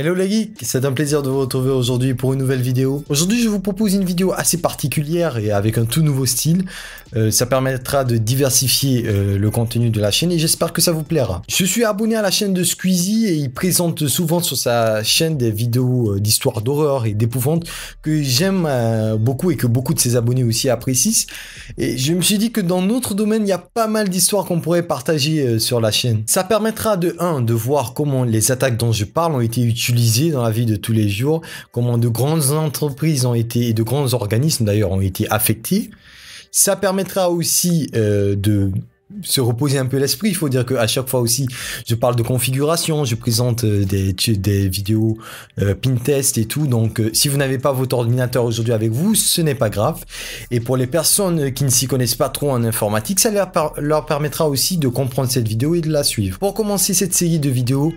Hello les geeks, c'est un plaisir de vous retrouver aujourd'hui pour une nouvelle vidéo. Aujourd'hui je vous propose une vidéo assez particulière et avec un tout nouveau style. Euh, ça permettra de diversifier euh, le contenu de la chaîne et j'espère que ça vous plaira. Je suis abonné à la chaîne de Squeezie et il présente souvent sur sa chaîne des vidéos euh, d'histoires d'horreur et d'épouvante que j'aime beaucoup et que beaucoup de ses abonnés aussi apprécient. Et je me suis dit que dans notre domaine il y a pas mal d'histoires qu'on pourrait partager sur la chaîne. Ça permettra de 1 de voir comment les attaques dont je parle ont été utilisées dans la vie de tous les jours, comment de grandes entreprises ont été, et de grands organismes d'ailleurs ont été affectés. Ça permettra aussi euh, de se reposer un peu l'esprit. Il faut dire que à chaque fois aussi, je parle de configuration, je présente euh, des, des vidéos euh, pin test et tout. Donc, si vous n'avez pas votre ordinateur aujourd'hui avec vous, ce n'est pas grave. Et pour les personnes qui ne s'y connaissent pas trop en informatique, ça leur, leur permettra aussi de comprendre cette vidéo et de la suivre. Pour commencer cette série de vidéos,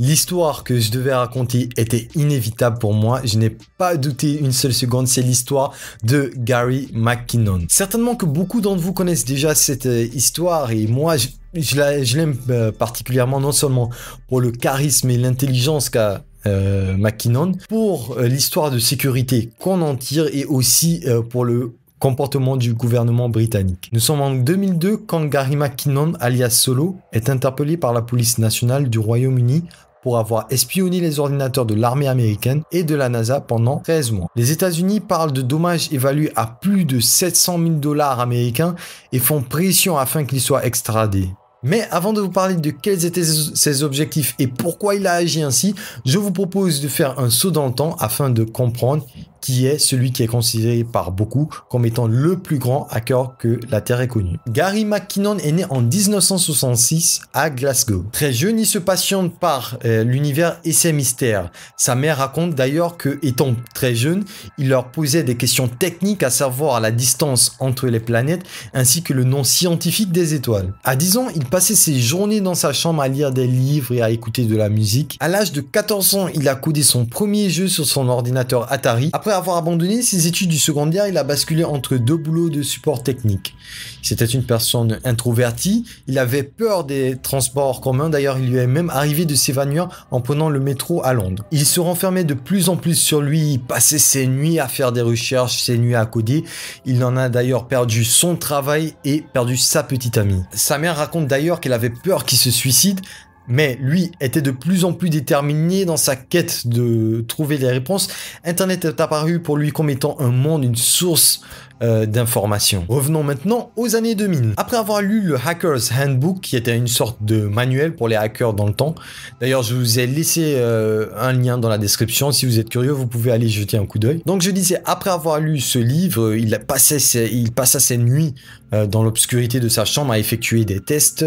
L'histoire que je devais raconter était inévitable pour moi, je n'ai pas douté une seule seconde, c'est l'histoire de Gary McKinnon. Certainement que beaucoup d'entre vous connaissent déjà cette euh, histoire et moi je, l'aime euh, particulièrement non seulement pour le charisme et l'intelligence qu'a euh, McKinnon, pour l'histoire de sécurité qu'on en tire et aussi pour le comportement du gouvernement britannique. Nous sommes en 2002 quand Gary McKinnon, alias Solo, est interpellé par la police nationale du Royaume-Uni pour avoir espionné les ordinateurs de l'armée américaine et de la NASA pendant 13 mois. Les États-Unis parlent de dommages évalués à plus de 700 000 dollars américains et font pression afin qu'il soit extradé. Mais avant de vous parler de quels étaient ses objectifs et pourquoi il a agi ainsi, je vous propose de faire un saut dans le temps afin de comprendre qui est celui qui est considéré par beaucoup comme étant le plus grand hacker que la Terre ait connu. Gary McKinnon est né en 1966 à Glasgow. Très jeune, il se passionne par euh, l'univers et ses mystères. Sa mère raconte d'ailleurs que, étant très jeune, il leur posait des questions techniques à savoir la distance entre les planètes ainsi que le nom scientifique des étoiles. À 10 ans, il passait ses journées dans sa chambre à lire des livres et à écouter de la musique. À l'âge de 14 ans, il a codé son premier jeu sur son ordinateur Atari. Après avoir abandonné ses études du secondaire, il a basculé entre deux boulots de support technique. C'était une personne introvertie, il avait peur des transports communs, d'ailleurs il lui est même arrivé de s'évanouir en prenant le métro à Londres. Il se renfermait de plus en plus sur lui, il passait ses nuits à faire des recherches, ses nuits à coder, il en a d'ailleurs perdu son travail et perdu sa petite amie. Sa mère raconte d'ailleurs qu'elle avait peur qu'il se suicide mais lui était de plus en plus déterminé dans sa quête de trouver des réponses, Internet est apparu pour lui comme étant un monde, une source euh, d'informations. Revenons maintenant aux années 2000. Après avoir lu le Hacker's Handbook, qui était une sorte de manuel pour les hackers dans le temps, d'ailleurs je vous ai laissé euh, un lien dans la description, si vous êtes curieux, vous pouvez aller jeter un coup d'œil. Donc je disais, après avoir lu ce livre, il, passait ses, il passa ses nuits euh, dans l'obscurité de sa chambre à effectuer des tests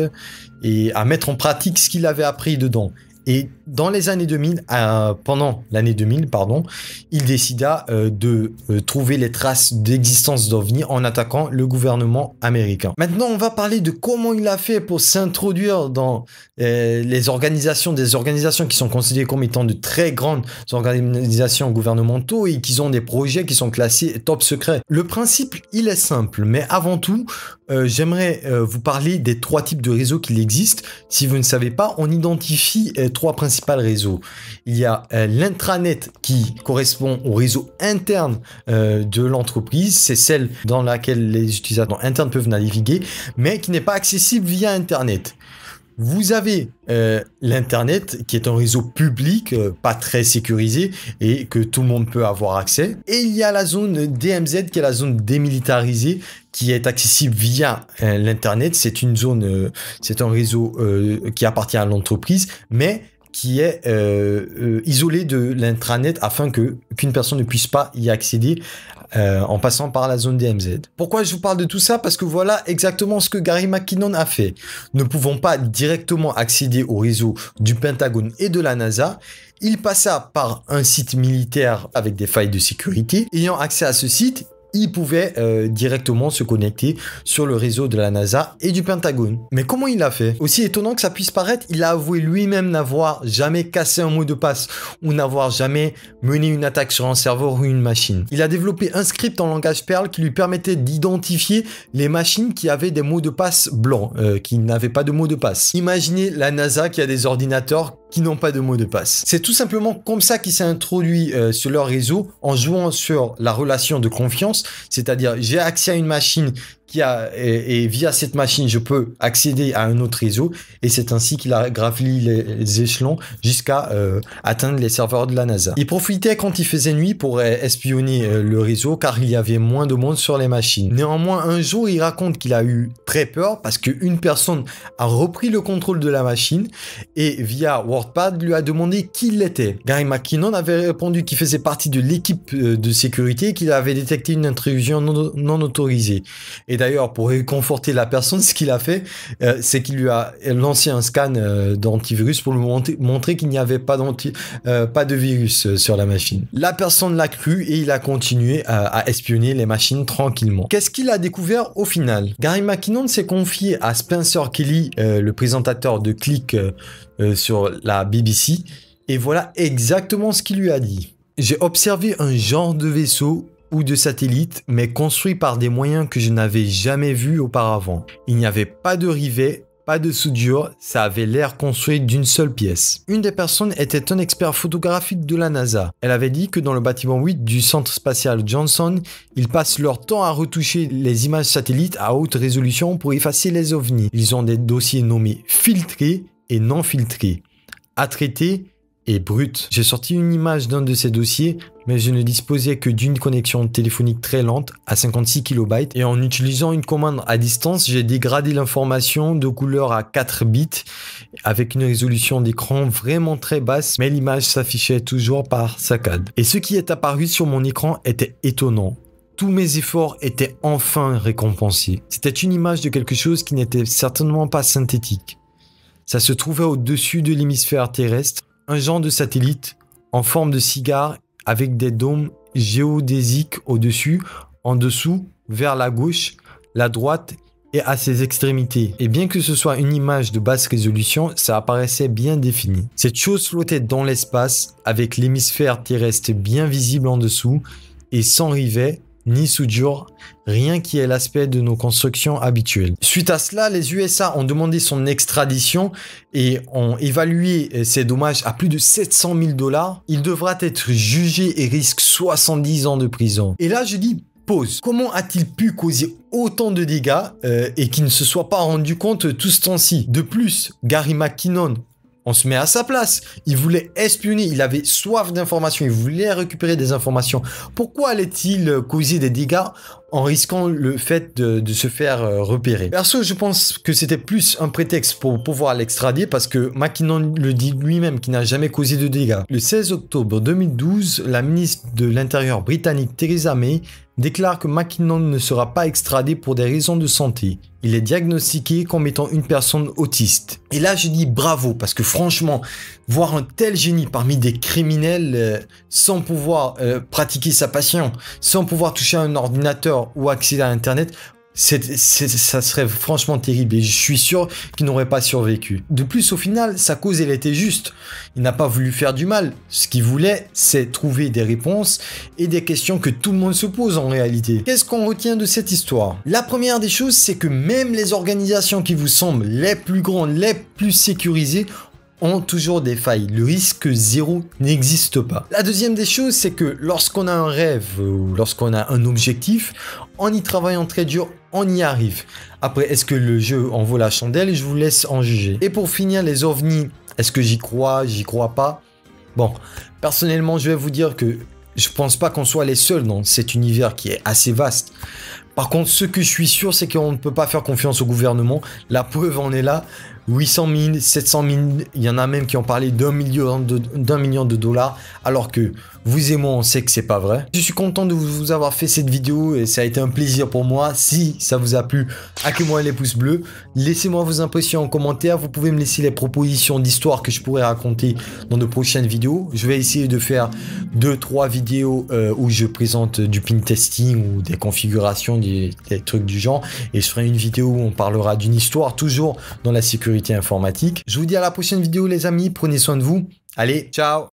et à mettre en pratique ce qu'il avait appris dedans. Et dans les années 2000, euh, pendant l'année 2000, pardon, il décida euh, de euh, trouver les traces d'existence d'OVNI en attaquant le gouvernement américain. Maintenant, on va parler de comment il a fait pour s'introduire dans les organisations, des organisations qui sont considérées comme étant de très grandes organisations gouvernementaux et qui ont des projets qui sont classés top secret. Le principe, il est simple, mais avant tout, euh, j'aimerais euh, vous parler des trois types de réseaux qui existent. Si vous ne savez pas, on identifie euh, trois principaux réseaux. Il y a l'intranet qui correspond au réseau interne de l'entreprise. C'est celle dans laquelle les utilisateurs internes peuvent naviguer, mais qui n'est pas accessible via Internet. Vous avez euh, l'Internet qui est un réseau public, euh, pas très sécurisé et que tout le monde peut avoir accès. Et il y a la zone DMZ qui est la zone démilitarisée qui est accessible via euh, l'Internet. C'est une zone, c'est un réseau qui appartient à l'entreprise, mais qui est euh, euh, isolé de l'intranet afin que qu'une personne ne puisse pas y accéder euh, en passant par la zone DMZ. Pourquoi je vous parle de tout ça Parce que voilà exactement ce que Gary McKinnon a fait. Ne pouvant pas directement accéder au réseau du Pentagone et de la NASA, il passa par un site militaire avec des failles de sécurité. Ayant accès à ce site, il pouvait euh, directement se connecter sur le réseau de la NASA et du Pentagone. Mais comment il l'a fait Aussi étonnant que ça puisse paraître, il a avoué lui-même n'avoir jamais cassé un mot de passe ou n'avoir jamais mené une attaque sur un serveur ou une machine. Il a développé un script en langage Perl qui lui permettait d'identifier les machines qui avaient des mots de passe blancs, euh, qui n'avaient pas de mots de passe. Imaginez la NASA qui a des ordinateurs qui n'ont pas de mot de passe. C'est tout simplement comme ça qu'il s'est introduit euh, sur leur réseau en jouant sur la relation de confiance, c'est-à-dire j'ai accès à une machine qui a et, via cette machine je peux accéder à un autre réseau et c'est ainsi qu'il a grafflé les, échelons jusqu'à euh, atteindre les serveurs de la NASA. Il profitait quand il faisait nuit pour euh, espionner le réseau car il y avait moins de monde sur les machines. Néanmoins un jour il raconte qu'il a eu très peur parce qu'une personne a repris le contrôle de la machine et via lui a demandé qui il était. Gary McKinnon avait répondu qu'il faisait partie de l'équipe euh, de sécurité et qu'il avait détecté une intrusion non, autorisée. Et d'ailleurs, pour réconforter la personne, ce qu'il a fait, euh, c'est qu'il lui a lancé un scan euh, d'antivirus pour lui montrer, qu'il n'y avait pas, de virus sur la machine. La personne l'a cru et il a continué à, espionner les machines tranquillement. Qu'est-ce qu'il a découvert au final Gary McKinnon s'est confié à Spencer Kelly, le présentateur de Click euh, sur la BBC. Et voilà exactement ce qu'il lui a dit. J'ai observé un genre de vaisseau ou de satellite, mais construit par des moyens que je n'avais jamais vus auparavant. Il n'y avait pas de rivets, pas de soudure, ça avait l'air construit d'une seule pièce. Une des personnes était un expert photographique de la NASA. Elle avait dit que dans le bâtiment 8 du centre spatial Johnson, ils passent leur temps à retoucher les images satellites à haute résolution pour effacer les ovnis. Ils ont des dossiers nommés filtrés non filtré à traiter et brute. J'ai sorti une image d'un de ces dossiers, mais je ne disposais que d'une connexion téléphonique très lente à 56 kB et en utilisant une commande à distance, j'ai dégradé l'information de couleur à 4 bits avec une résolution d'écran vraiment très basse, mais l'image s'affichait toujours par saccade. Et ce qui est apparu sur mon écran était étonnant tous mes efforts étaient enfin récompensés. C'était une image de quelque chose qui n'était certainement pas synthétique. Ça se trouvait au-dessus de l'hémisphère terrestre, un genre de satellite en forme de cigare avec des dômes géodésiques au-dessus, en dessous, vers la gauche, la droite et à ses extrémités. Et bien que ce soit une image de basse résolution, ça apparaissait bien défini. Cette chose flottait dans l'espace avec l'hémisphère terrestre bien visible en dessous et sans rivet ni soudure, rien qui est l'aspect de nos constructions habituelles. Suite à cela, les USA ont demandé son extradition et ont évalué ses euh, dommages à plus de 700 000 dollars. Il devra être jugé et risque 70 ans de prison. Et là, je dis pause. Comment a-t-il pu causer autant de dégâts euh, et qu'il ne se soit pas rendu compte tout ce temps-ci De plus, Gary McKinnon, on se met à sa place. Il voulait espionner, il avait soif d'informations, il voulait récupérer des informations. Pourquoi allait-il causer des dégâts en risquant le fait de, se faire euh, repérer Perso, je pense que c'était plus un prétexte pour pouvoir l'extrader parce que McKinnon le dit lui-même qu'il n'a jamais causé de dégâts. Le 16 octobre 2012, la ministre de l'Intérieur britannique Theresa May déclare que McKinnon ne sera pas extradé pour des raisons de santé il est diagnostiqué comme étant une personne autiste. Et là, je dis bravo, parce que franchement, voir un tel génie parmi des criminels euh, sans pouvoir euh, pratiquer sa passion, sans pouvoir toucher un ordinateur ou accéder à Internet, c'est ça serait franchement terrible et je suis sûr qu'il n'aurait pas survécu. De plus, au final, sa cause, elle était juste. Il n'a pas voulu faire du mal. Ce qu'il voulait, c'est trouver des réponses et des questions que tout le monde se pose en réalité. Qu'est-ce qu'on retient de cette histoire La première des choses, c'est que même les organisations qui vous semblent les plus grandes, les plus sécurisées, ont toujours des failles. Le risque zéro n'existe pas. La deuxième des choses, c'est que lorsqu'on a un rêve ou lorsqu'on a un objectif, en y travaillant très dur, on y arrive. Après, est-ce que le jeu en vaut la chandelle Je vous laisse en juger. Et pour finir, les ovnis, est-ce que j'y crois J'y crois pas Bon, personnellement, je vais vous dire que je pense pas qu'on soit les seuls dans cet univers qui est assez vaste. Par contre, ce que je suis sûr, c'est qu'on ne peut pas faire confiance au gouvernement. La preuve en est là. 800 000, 700 000, il y en a même qui ont parlé d'un million, million, de dollars, alors que vous et moi on sait que c'est pas vrai. Je suis content de vous avoir fait cette vidéo et ça a été un plaisir pour moi. Si ça vous a plu, accueillez moi les pouces bleus, laissez-moi vos impressions en commentaire, vous pouvez me laisser les propositions d'histoires que je pourrais raconter dans de prochaines vidéos. Je vais essayer de faire 2-3 vidéos euh, où je présente du pin testing ou des configurations, des, des trucs du genre, et je ferai une vidéo où on parlera d'une histoire toujours dans la sécurité informatique. Je vous dis à la prochaine vidéo les amis, prenez soin de vous. Allez, ciao